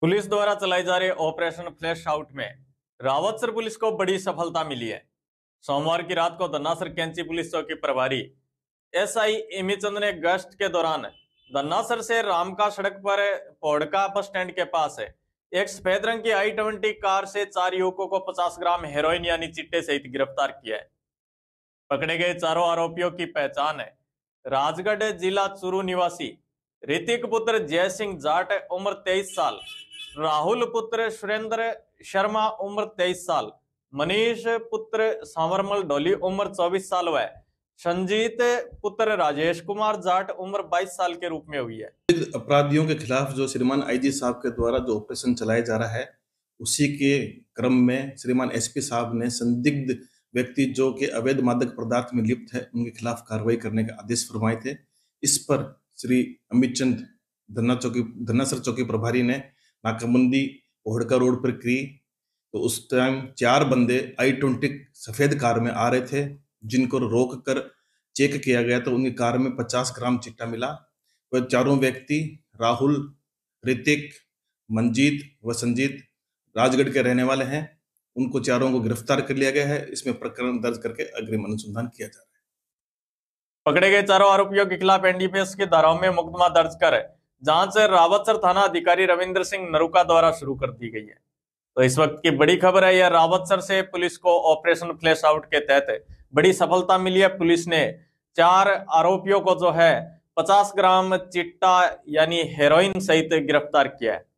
police द्वारा चलाए जा रहे ऑपरेशन फ्लैश आउट में रावतसर पुलिस को बड़ी सफलता मिली है सोमवार की रात को धन्नासर कैंची पुलिस चौकी प्रभारी एस आई ने गश्त के दौरान धन्नासर से रामका सड़क पर पोड़का बस स्टैंड के पास एक सफेद रंग की आई ट्वेंटी कार से चार युवकों को 50 ग्राम हेरोइन यानी चिट्टे सहित गिरफ्तार किया है पकड़े गए चारों आरोपियों की पहचान है राजगढ़ जिला चुरू निवासी ऋतिक पुत्र जय सिंह जाट उम्र तेईस साल राहुल पुत्र सुरेंद्र शर्मा उम्र तेईस साल मनीष पुत्र सांवरमल डोली उम्र चौबीस साल व संजीत पुत्र राजेश कुमार जाट उम्र 22 साल के रूप में हुई है अपराधियों के खिलाफ जो श्रीमान आईजी साहब के द्वारा जो ऑपरेशन चलाया जा रहा है उसी के क्रम में श्रीमान एसपी साहब ने संदिग्ध व्यक्ति जो कि अवैध मादक पदार्थ में लिप्त है उनके खिलाफ कार्रवाई करने का आदेश फरमाए थे इस पर श्री अमित चंद धन्ना चौकी धन्नासर चौकी प्रभारी ने नाकाबंदी ओहड़का रोड पर की तो उस टाइम चार बंदे आई ट्वेंटी सफ़ेद कार में आ रहे थे जिनको रोक कर चेक किया गया तो उनकी कार में पचास ग्राम चिट्टा मिला वह चारों व्यक्ति राहुल ऋतिक मंजीत व संजीत राजगढ़ के रहने वाले हैं उनको चारों को गिरफ्तार कर लिया गया है इसमें प्रकरण दर्ज करके अग्रिम अनुसंधान किया जा रहा है पकड़े गए चारों आरोपियों के खिलाफ एनडीपीएस के धाराओं में मुकदमा दर्ज कर जांच रावतसर थाना अधिकारी रविंद्र सिंह नरुका द्वारा शुरू कर दी गई है तो इस वक्त की बड़ी खबर है यह रावतसर से पुलिस को ऑपरेशन फ्लैश आउट के तहत बड़ी सफलता मिली है पुलिस ने चार आरोपियों को जो है 50 ग्राम चिट्टा यानी हेरोइन सहित गिरफ्तार किया है